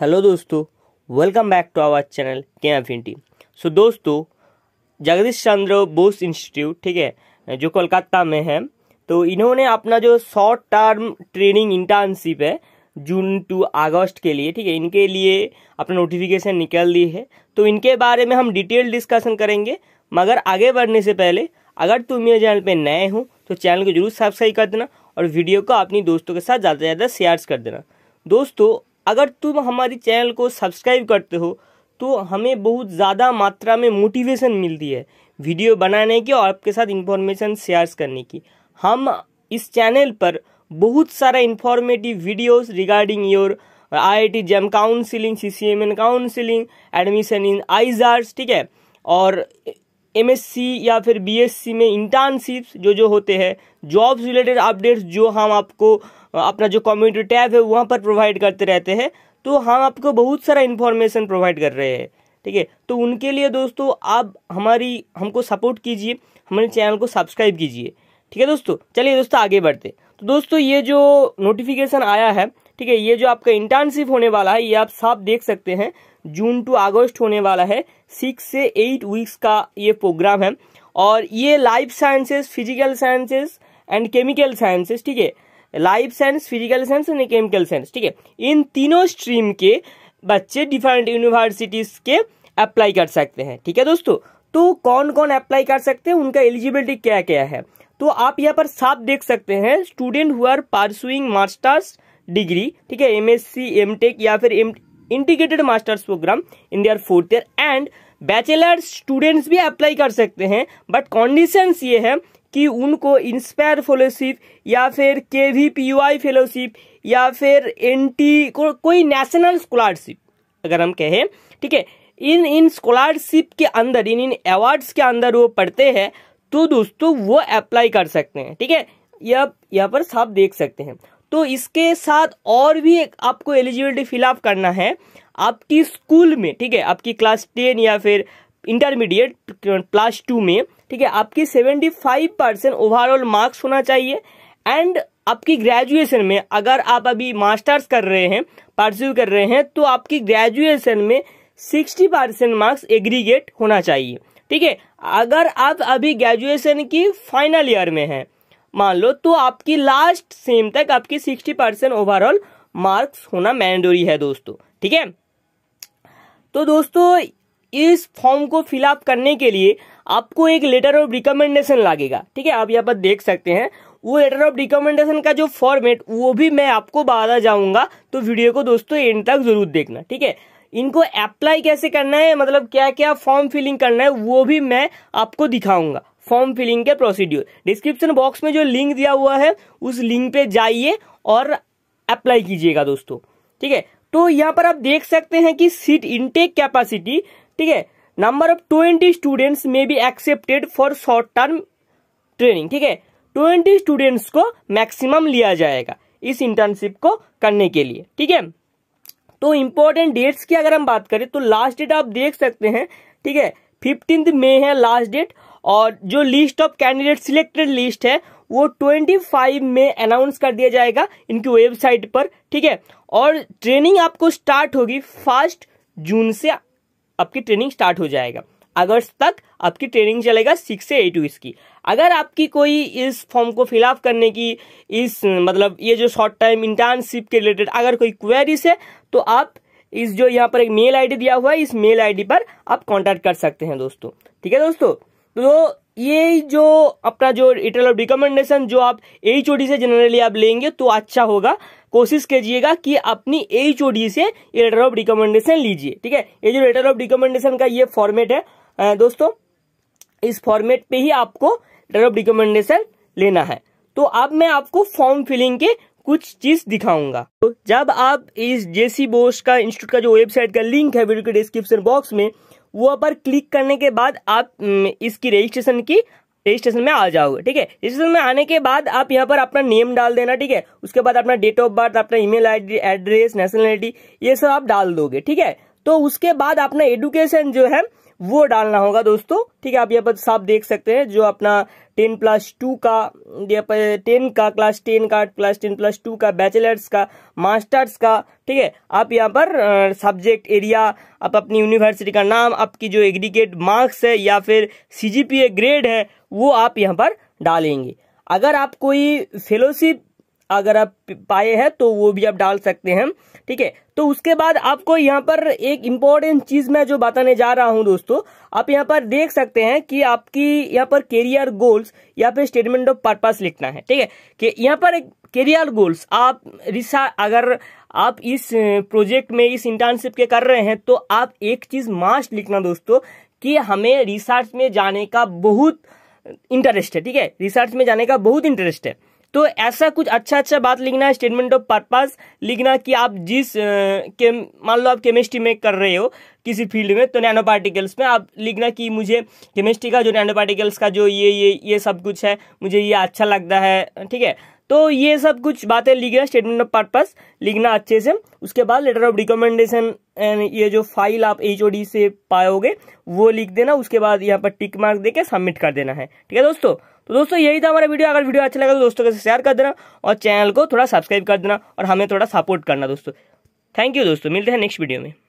hello दोस्तों welcome back to our channel के इंटी सो दोस्तों जगदीश चंद्र बोस इंस्टीट्यूट ठीक है जो कोलकाता में है तो इन्होंने अपना जो शॉर्ट टर्म ट्रेनिंग इंटर्नशिप है जून टू अगस्त के लिए ठीक है इनके लिए अपना नोटिफिकेशन निकल दी है तो इनके बारे में हम डिटेल डिस्कशन करेंगे मगर आगे बढ़ने से पहले अगर तुम मेरे चैनल पर नए हो तो चैनल को जरूर सब्सक्राइब कर देना और वीडियो को अपनी दोस्तों के साथ ज़्यादा से ज़्यादा शेयर कर देना दोस्तों अगर तुम हमारी चैनल को सब्सक्राइब करते हो तो हमें बहुत ज़्यादा मात्रा में मोटिवेशन मिलती है वीडियो बनाने की और आपके साथ इन्फॉर्मेशन शेयर करने की हम इस चैनल पर बहुत सारा informative videos regarding your I I T JAM counselling C C M N counselling admission in IISERs ठीक है और एमएससी या फिर बीएससी में इंटर्नशिप्स जो जो होते हैं जॉब्स रिलेटेड अपडेट्स जो हम आपको अपना जो कम्युनिटी टैब है वहाँ पर प्रोवाइड करते रहते हैं तो हम आपको बहुत सारा इन्फॉर्मेशन प्रोवाइड कर रहे हैं ठीक है तो उनके लिए दोस्तों आप हमारी हमको सपोर्ट कीजिए हमारे चैनल को सब्सक्राइब कीजिए ठीक है दोस्तों चलिए दोस्तों आगे बढ़ते तो दोस्तों ये जो नोटिफिकेशन आया है ठीक है ये जो आपका इंटर्नशिप होने वाला है ये आप साफ देख सकते हैं जून टू अगस्त होने वाला है सिक्स से एट वीक्स का ये प्रोग्राम है और ये life sciences physical sciences and chemical sciences ठीक है life science physical science and chemical science ठीक है इन तीनों स्ट्रीम के बच्चे डिफरेंट यूनिवर्सिटीज़ के अप्लाई कर सकते हैं ठीक है दोस्तों तो कौन कौन अप्लाई कर सकते हैं उनका एलिजिबिलिटी क्या क्या है तो आप यहाँ पर साफ देख सकते हैं student who are masters degree ठीक है एम एस या फिर M integrated masters programme in their fourth year and bachelor students भी अप्लाई कर सकते हैं बट कंडीशन ये है कि उनको इंस्पायर फेलोशिप या फिर K V P U I fellowship या फिर एन टी को, कोई नेशनल स्कॉलरशिप अगर हम कहें ठीक है इन इन स्कॉलरशिप के अंदर इन इन अवार्ड्स के अंदर वो पढ़ते हैं तो दोस्तों वो अप्लाई कर सकते हैं ठीक है यह यहाँ पर आप देख सकते हैं तो इसके साथ और भी एक आपको एलिजिबिलिटी फिलअप करना है आपकी स्कूल में ठीक है आपकी क्लास टेन या फिर इंटरमीडिएट क्लास टू में ठीक है आपकी seventy five percent overall marks होना चाहिए एंड आपकी ग्रेजुएशन में अगर आप अभी मास्टर्स कर रहे हैं परस्यू कर रहे हैं तो आपकी ग्रेजुएशन में सिक्सटी परसेंट मार्क्स एग्रीगेट होना चाहिए ठीक है अगर आप अभी ग्रेजुएशन की फाइनल ईयर में हैं मान लो तो आपकी लास्ट सेम तक आपकी सिक्सटी परसेंट ओवरऑल मार्क्स होना मैंडोरी है दोस्तों ठीक है तो दोस्तों इस फॉर्म को फिलअप करने के लिए आपको एक लेटर ऑफ रिकमेंडेशन लगेगा ठीक है आप यहाँ पर देख सकते हैं वो लेटर ऑफ रिकमेंडेशन का जो फॉर्मेट वो भी मैं आपको बता जाऊंगा तो वीडियो को दोस्तों एंड तक जरूर देखना ठीक है इनको अप्लाई कैसे करना है मतलब क्या क्या फॉर्म फिलिंग करना है वो भी मैं आपको दिखाऊंगा फॉर्म फिलिंग के प्रोसीड्यूर डिस्क्रिप्शन बॉक्स में जो लिंक दिया हुआ है उस लिंक पे जाइए और अप्लाई कीजिएगा दोस्तों ठीक है तो यहाँ पर आप देख सकते हैं कि सीट इनटेक कैपेसिटी ठीक है number of twenty students may be accepted for short term training ठीक है ट्वेंटी स्टूडेंट्स को मैक्सिमम लिया जाएगा इस इंटर्नशिप को करने के लिए ठीक है तो इम्पोर्टेंट डेट्स की अगर हम बात करें तो लास्ट डेट आप देख सकते हैं ठीक है फिफ्टींथ मे है लास्ट डेट और जो list of candidate selected list है वो 25 में अनाउंस कर दिया जाएगा इनकी वेबसाइट पर ठीक है और ट्रेनिंग आपको स्टार्ट होगी फर्स्ट जून से आपकी ट्रेनिंग स्टार्ट हो जाएगा अगस्त तक आपकी ट्रेनिंग चलेगा सिक्स से एट वीक्स की अगर आपकी कोई इस फॉर्म को फिलअप करने की इस मतलब ये जो शॉर्ट टाइम इंटर्नशिप के रिलेटेड अगर कोई क्वेरीज है तो आप इस जो यहाँ पर एक मेल आईडी दिया हुआ है इस मेल आईडी पर आप कांटेक्ट कर सकते हैं दोस्तों ठीक है दोस्तों तो ये जो अपना जो रिटेल ऑफ रिकमेंडेशन जो आप एच से जनरली आप लेंगे तो अच्छा होगा कोशिश कीजिएगा कि अपनी एच से ये लेटर ऑफ रिकमेंडेशन लीजिए ठीक है ये जो लेटर ऑफ रिकमेंडेशन का ये फॉर्मेट है दोस्तों इस फॉर्मेट पे ही आपको लेटर ऑफ रिकमेंडेशन लेना है तो अब मैं आपको फॉर्म फिलिंग के कुछ चीज दिखाऊंगा तो जब आप इस जेसी बोस का इंस्टीट्यूट का जो वेबसाइट का लिंक है वीडियो के डिस्क्रिप्शन बॉक्स में वो पर क्लिक करने के बाद आप इसकी रजिस्ट्रेशन की रजिस्ट्रेशन में आ जाओगे ठीक है रजिस्ट्रेशन में आने के बाद आप यहाँ पर अपना नेम डाल देना ठीक है उसके बाद अपना डेट ऑफ बर्थ अपना ईमेल आईडी एड्रेस नेशनलिटी ये सब आप डाल दोगे ठीक है तो उसके बाद अपना एडुकेशन जो है वो डालना होगा दोस्तों ठीक है आप यहाँ पर साफ देख सकते हैं जो अपना टेन प्लस टू का यहाँ पर टेन का क्लास टेन का क्लास टेन प्लस टू का बैचलर्स का मास्टर्स का ठीक है आप यहाँ पर सब्जेक्ट एरिया आप अपनी यूनिवर्सिटी का नाम आपकी जो एग्रीगेट मार्क्स है या फिर सी ग्रेड है वो आप यहाँ पर डालेंगे अगर आप कोई फेलोशिप अगर आप पाए हैं तो वो भी आप डाल सकते हैं ठीक है तो उसके बाद आपको यहाँ पर एक इम्पॉर्टेंट चीज मैं जो बताने जा रहा हूँ दोस्तों आप यहाँ पर देख सकते हैं कि आपकी यहाँ पर करियर गोल्स यहाँ पे स्टेटमेंट ऑफ पर्पस लिखना है ठीक है कि यहाँ पर एक करियर गोल्स आप रिसा अगर आप इस प्रोजेक्ट में इस इंटर्नशिप के कर रहे हैं तो आप एक चीज मास्ट लिखना दोस्तों कि हमें रिसर्च में जाने का बहुत इंटरेस्ट है ठीक है रिसर्च में जाने का बहुत इंटरेस्ट है तो ऐसा कुछ अच्छा अच्छा बात लिखना स्टेटमेंट ऑफ पर्पज लिखना कि आप जिस के मान लो आप केमिस्ट्री में कर रहे हो किसी फील्ड में तो नैनो पार्टिकल्स में आप लिखना कि मुझे केमिस्ट्री का जो नैनो पार्टिकल्स का जो ये ये ये सब कुछ है मुझे ये अच्छा लगता है ठीक है तो ये सब कुछ बातें लिखना स्टेटमेंट ऑफ पर्पज लिखना अच्छे से उसके बाद लेटर ऑफ रिकमेंडेशन ये जो फाइल आप एच से पाओगे वो लिख देना उसके बाद यहाँ पर टिक मार्क देके सबमिट कर देना है ठीक है दोस्तों तो दोस्तों यही था हमारा वीडियो अगर वीडियो अच्छा लगा तो दोस्तों के साथ शेयर कर देना और चैनल को थोड़ा सब्सक्राइब कर देना और हमें थोड़ा सपोर्ट करना दोस्तों थैंक यू दोस्तों मिलते हैं नेक्स्ट वीडियो में